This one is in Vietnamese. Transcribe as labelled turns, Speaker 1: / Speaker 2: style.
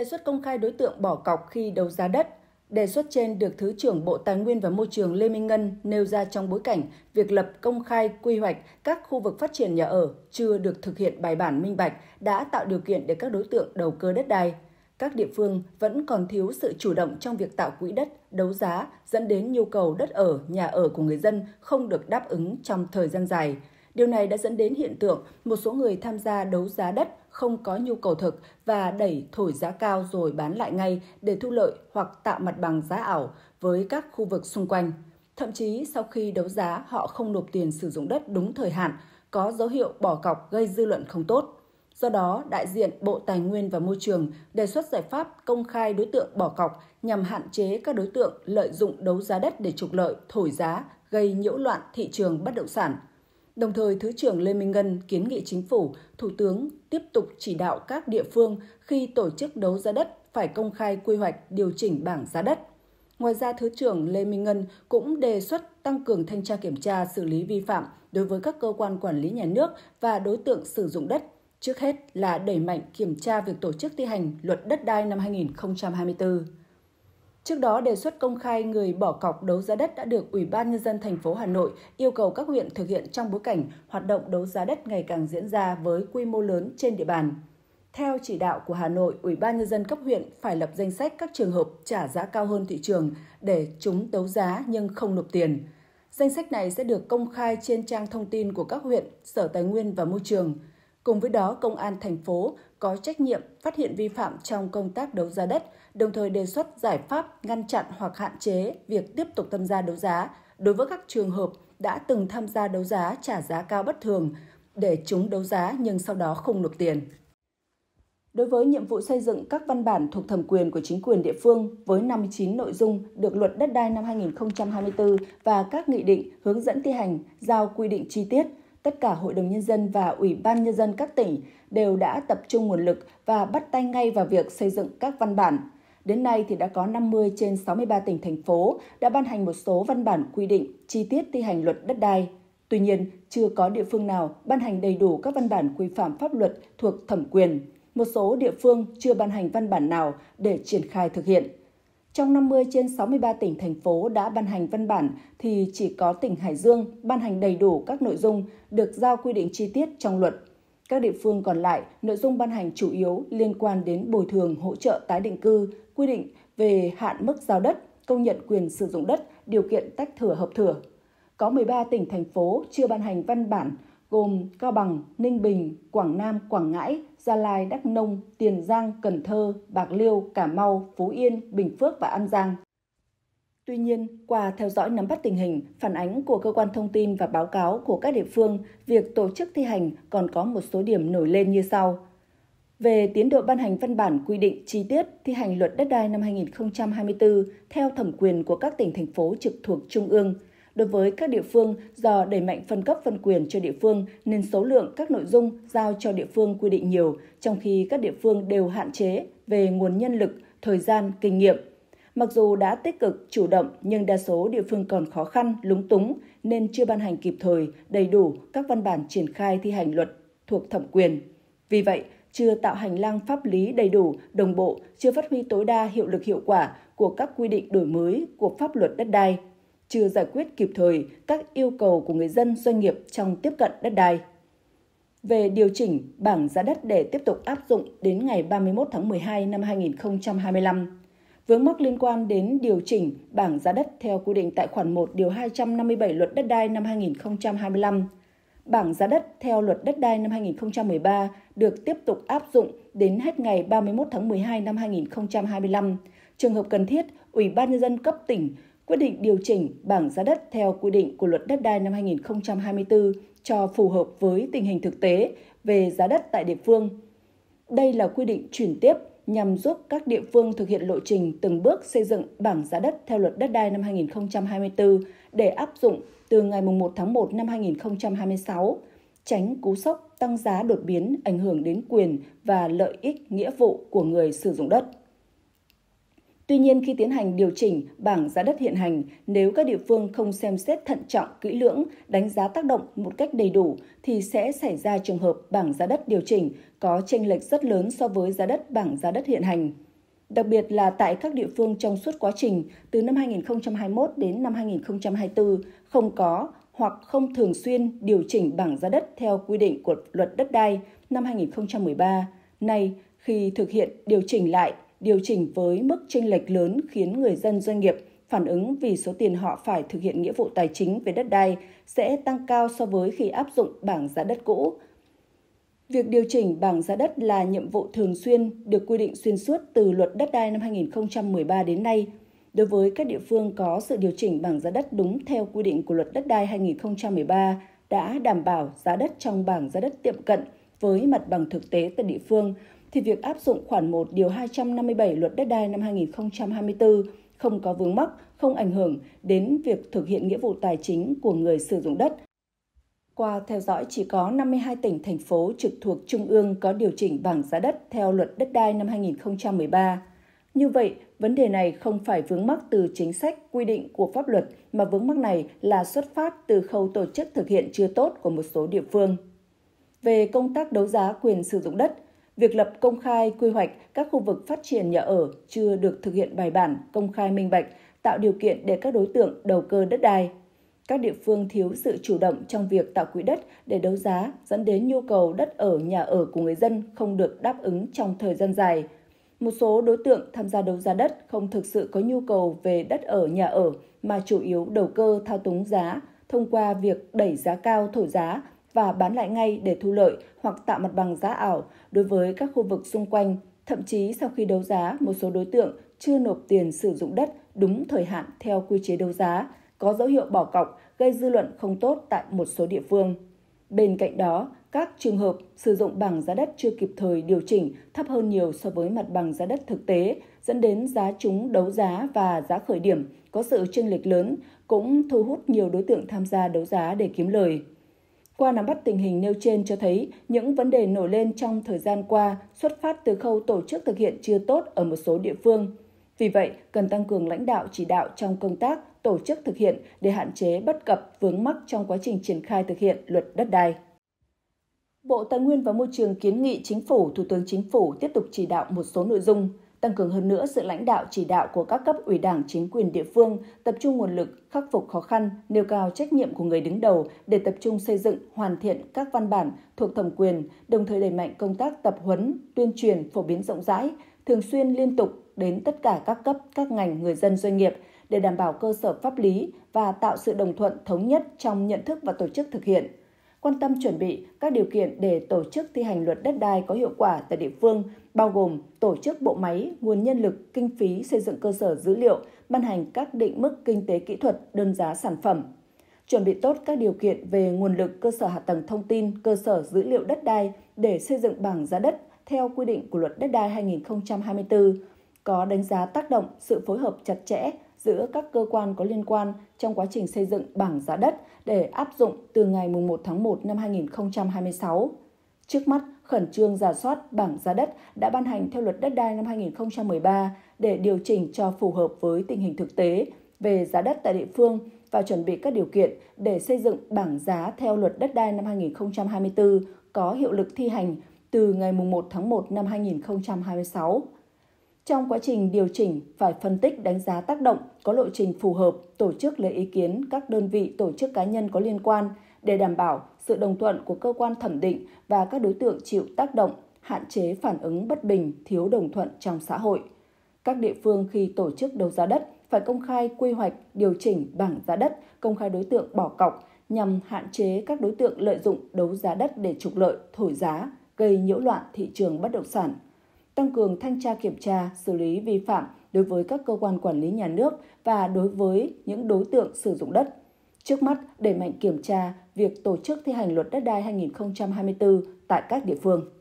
Speaker 1: đề xuất công khai đối tượng bỏ cọc khi đấu giá đất. Đề xuất trên được Thứ trưởng Bộ Tài nguyên và Môi trường Lê Minh Ngân nêu ra trong bối cảnh việc lập công khai quy hoạch các khu vực phát triển nhà ở chưa được thực hiện bài bản minh bạch đã tạo điều kiện để các đối tượng đầu cơ đất đai. Các địa phương vẫn còn thiếu sự chủ động trong việc tạo quỹ đất, đấu giá dẫn đến nhu cầu đất ở, nhà ở của người dân không được đáp ứng trong thời gian dài. Điều này đã dẫn đến hiện tượng một số người tham gia đấu giá đất không có nhu cầu thực và đẩy thổi giá cao rồi bán lại ngay để thu lợi hoặc tạo mặt bằng giá ảo với các khu vực xung quanh. Thậm chí sau khi đấu giá họ không nộp tiền sử dụng đất đúng thời hạn, có dấu hiệu bỏ cọc gây dư luận không tốt. Do đó, đại diện Bộ Tài nguyên và Môi trường đề xuất giải pháp công khai đối tượng bỏ cọc nhằm hạn chế các đối tượng lợi dụng đấu giá đất để trục lợi, thổi giá, gây nhiễu loạn thị trường bất động sản Đồng thời, Thứ trưởng Lê Minh Ngân kiến nghị chính phủ, Thủ tướng tiếp tục chỉ đạo các địa phương khi tổ chức đấu giá đất phải công khai quy hoạch điều chỉnh bảng giá đất. Ngoài ra, Thứ trưởng Lê Minh Ngân cũng đề xuất tăng cường thanh tra kiểm tra xử lý vi phạm đối với các cơ quan quản lý nhà nước và đối tượng sử dụng đất, trước hết là đẩy mạnh kiểm tra việc tổ chức thi hành luật đất đai năm 2024. Trước đó, đề xuất công khai người bỏ cọc đấu giá đất đã được Ủy ban Nhân dân thành phố Hà Nội yêu cầu các huyện thực hiện trong bối cảnh hoạt động đấu giá đất ngày càng diễn ra với quy mô lớn trên địa bàn. Theo chỉ đạo của Hà Nội, Ủy ban Nhân dân cấp huyện phải lập danh sách các trường hợp trả giá cao hơn thị trường để chúng đấu giá nhưng không nộp tiền. Danh sách này sẽ được công khai trên trang thông tin của các huyện, Sở Tài nguyên và Môi trường – Cùng với đó, Công an thành phố có trách nhiệm phát hiện vi phạm trong công tác đấu giá đất, đồng thời đề xuất giải pháp ngăn chặn hoặc hạn chế việc tiếp tục tham gia đấu giá đối với các trường hợp đã từng tham gia đấu giá trả giá cao bất thường để chúng đấu giá nhưng sau đó không nộp tiền. Đối với nhiệm vụ xây dựng các văn bản thuộc thẩm quyền của chính quyền địa phương với 59 nội dung được luật đất đai năm 2024 và các nghị định hướng dẫn thi hành giao quy định chi tiết – tất cả Hội đồng Nhân dân và Ủy ban Nhân dân các tỉnh đều đã tập trung nguồn lực và bắt tay ngay vào việc xây dựng các văn bản. Đến nay thì đã có 50 trên 63 tỉnh thành phố đã ban hành một số văn bản quy định chi tiết thi hành luật đất đai. Tuy nhiên, chưa có địa phương nào ban hành đầy đủ các văn bản quy phạm pháp luật thuộc thẩm quyền. Một số địa phương chưa ban hành văn bản nào để triển khai thực hiện. Trong 50 trên 63 tỉnh, thành phố đã ban hành văn bản thì chỉ có tỉnh Hải Dương ban hành đầy đủ các nội dung được giao quy định chi tiết trong luật. Các địa phương còn lại, nội dung ban hành chủ yếu liên quan đến bồi thường hỗ trợ tái định cư, quy định về hạn mức giao đất, công nhận quyền sử dụng đất, điều kiện tách thửa hợp thửa. Có 13 tỉnh, thành phố chưa ban hành văn bản gồm Cao Bằng, Ninh Bình, Quảng Nam, Quảng Ngãi, Gia Lai, Đắk Nông, Tiền Giang, Cần Thơ, Bạc Liêu, Cà Mau, Phú Yên, Bình Phước và An Giang. Tuy nhiên, qua theo dõi nắm bắt tình hình, phản ánh của cơ quan thông tin và báo cáo của các địa phương, việc tổ chức thi hành còn có một số điểm nổi lên như sau. Về tiến độ ban hành văn bản quy định chi tiết thi hành luật đất đai năm 2024 theo thẩm quyền của các tỉnh thành phố trực thuộc Trung ương – Đối với các địa phương, do đẩy mạnh phân cấp phân quyền cho địa phương nên số lượng các nội dung giao cho địa phương quy định nhiều, trong khi các địa phương đều hạn chế về nguồn nhân lực, thời gian, kinh nghiệm. Mặc dù đã tích cực, chủ động nhưng đa số địa phương còn khó khăn, lúng túng nên chưa ban hành kịp thời, đầy đủ các văn bản triển khai thi hành luật thuộc thẩm quyền. Vì vậy, chưa tạo hành lang pháp lý đầy đủ, đồng bộ, chưa phát huy tối đa hiệu lực hiệu quả của các quy định đổi mới của pháp luật đất đai, chưa giải quyết kịp thời các yêu cầu của người dân doanh nghiệp trong tiếp cận đất đai. Về điều chỉnh bảng giá đất để tiếp tục áp dụng đến ngày 31 tháng 12 năm 2025, vướng mắc liên quan đến điều chỉnh bảng giá đất theo quy định tại khoản 1 điều 257 Luật Đất đai năm 2025. Bảng giá đất theo Luật Đất đai năm 2013 được tiếp tục áp dụng đến hết ngày 31 tháng 12 năm 2025. Trường hợp cần thiết, Ủy ban nhân dân cấp tỉnh quyết định điều chỉnh bảng giá đất theo quy định của luật đất đai năm 2024 cho phù hợp với tình hình thực tế về giá đất tại địa phương. Đây là quy định chuyển tiếp nhằm giúp các địa phương thực hiện lộ trình từng bước xây dựng bảng giá đất theo luật đất đai năm 2024 để áp dụng từ ngày 1 tháng 1 năm 2026, tránh cú sốc tăng giá đột biến ảnh hưởng đến quyền và lợi ích nghĩa vụ của người sử dụng đất. Tuy nhiên, khi tiến hành điều chỉnh bảng giá đất hiện hành, nếu các địa phương không xem xét thận trọng, kỹ lưỡng, đánh giá tác động một cách đầy đủ, thì sẽ xảy ra trường hợp bảng giá đất điều chỉnh có chênh lệch rất lớn so với giá đất bảng giá đất hiện hành. Đặc biệt là tại các địa phương trong suốt quá trình từ năm 2021 đến năm 2024 không có hoặc không thường xuyên điều chỉnh bảng giá đất theo quy định của luật đất đai năm 2013. Nay, khi thực hiện điều chỉnh lại điều chỉnh với mức chênh lệch lớn khiến người dân doanh nghiệp phản ứng vì số tiền họ phải thực hiện nghĩa vụ tài chính về đất đai sẽ tăng cao so với khi áp dụng bảng giá đất cũ. Việc điều chỉnh bảng giá đất là nhiệm vụ thường xuyên được quy định xuyên suốt từ luật đất đai năm 2013 đến nay. Đối với các địa phương có sự điều chỉnh bảng giá đất đúng theo quy định của luật đất đai 2013 đã đảm bảo giá đất trong bảng giá đất tiệm cận với mặt bằng thực tế tại địa phương – thì việc áp dụng khoản 1 điều 257 luật đất đai năm 2024 không có vướng mắc, không ảnh hưởng đến việc thực hiện nghĩa vụ tài chính của người sử dụng đất. Qua theo dõi chỉ có 52 tỉnh thành phố trực thuộc trung ương có điều chỉnh bảng giá đất theo luật đất đai năm 2013. Như vậy, vấn đề này không phải vướng mắc từ chính sách quy định của pháp luật mà vướng mắc này là xuất phát từ khâu tổ chức thực hiện chưa tốt của một số địa phương. Về công tác đấu giá quyền sử dụng đất, Việc lập công khai quy hoạch các khu vực phát triển nhà ở chưa được thực hiện bài bản, công khai minh bạch, tạo điều kiện để các đối tượng đầu cơ đất đai. Các địa phương thiếu sự chủ động trong việc tạo quỹ đất để đấu giá, dẫn đến nhu cầu đất ở nhà ở của người dân không được đáp ứng trong thời gian dài. Một số đối tượng tham gia đấu giá đất không thực sự có nhu cầu về đất ở nhà ở mà chủ yếu đầu cơ thao túng giá thông qua việc đẩy giá cao thổi giá và bán lại ngay để thu lợi hoặc tạo mặt bằng giá ảo đối với các khu vực xung quanh. Thậm chí sau khi đấu giá, một số đối tượng chưa nộp tiền sử dụng đất đúng thời hạn theo quy chế đấu giá, có dấu hiệu bỏ cọc, gây dư luận không tốt tại một số địa phương. Bên cạnh đó, các trường hợp sử dụng bảng giá đất chưa kịp thời điều chỉnh thấp hơn nhiều so với mặt bằng giá đất thực tế, dẫn đến giá chúng đấu giá và giá khởi điểm có sự chênh lệch lớn, cũng thu hút nhiều đối tượng tham gia đấu giá để kiếm lời. Qua nắm bắt tình hình nêu trên cho thấy những vấn đề nổi lên trong thời gian qua xuất phát từ khâu tổ chức thực hiện chưa tốt ở một số địa phương. Vì vậy, cần tăng cường lãnh đạo chỉ đạo trong công tác, tổ chức thực hiện để hạn chế bất cập vướng mắc trong quá trình triển khai thực hiện luật đất đai. Bộ Tài nguyên và Môi trường kiến nghị Chính phủ, Thủ tướng Chính phủ tiếp tục chỉ đạo một số nội dung – tăng cường hơn nữa sự lãnh đạo chỉ đạo của các cấp ủy đảng chính quyền địa phương, tập trung nguồn lực, khắc phục khó khăn, nêu cao trách nhiệm của người đứng đầu để tập trung xây dựng, hoàn thiện các văn bản thuộc thẩm quyền, đồng thời đẩy mạnh công tác tập huấn, tuyên truyền, phổ biến rộng rãi, thường xuyên liên tục đến tất cả các cấp, các ngành, người dân, doanh nghiệp để đảm bảo cơ sở pháp lý và tạo sự đồng thuận thống nhất trong nhận thức và tổ chức thực hiện quan tâm chuẩn bị các điều kiện để tổ chức thi hành luật đất đai có hiệu quả tại địa phương, bao gồm tổ chức bộ máy, nguồn nhân lực, kinh phí xây dựng cơ sở dữ liệu, ban hành các định mức kinh tế kỹ thuật, đơn giá sản phẩm. Chuẩn bị tốt các điều kiện về nguồn lực cơ sở hạ tầng thông tin, cơ sở dữ liệu đất đai để xây dựng bảng giá đất theo quy định của luật đất đai 2024, có đánh giá tác động sự phối hợp chặt chẽ giữa các cơ quan có liên quan trong quá trình xây dựng bảng giá đất để áp dụng từ ngày 1 tháng 1 năm 2026. Trước mắt, khẩn trương giả soát bảng giá đất đã ban hành theo luật đất đai năm 2013 để điều chỉnh cho phù hợp với tình hình thực tế về giá đất tại địa phương và chuẩn bị các điều kiện để xây dựng bảng giá theo luật đất đai năm 2024 có hiệu lực thi hành từ ngày 1 tháng 1 năm 2026. Trong quá trình điều chỉnh, phải phân tích đánh giá tác động, có lộ trình phù hợp, tổ chức lấy ý kiến các đơn vị tổ chức cá nhân có liên quan để đảm bảo sự đồng thuận của cơ quan thẩm định và các đối tượng chịu tác động, hạn chế phản ứng bất bình, thiếu đồng thuận trong xã hội. Các địa phương khi tổ chức đấu giá đất phải công khai quy hoạch, điều chỉnh bảng giá đất, công khai đối tượng bỏ cọc nhằm hạn chế các đối tượng lợi dụng đấu giá đất để trục lợi, thổi giá, gây nhiễu loạn thị trường bất động sản tăng cường thanh tra kiểm tra, xử lý vi phạm đối với các cơ quan quản lý nhà nước và đối với những đối tượng sử dụng đất. Trước mắt, đẩy mạnh kiểm tra việc tổ chức thi hành luật đất đai 2024 tại các địa phương.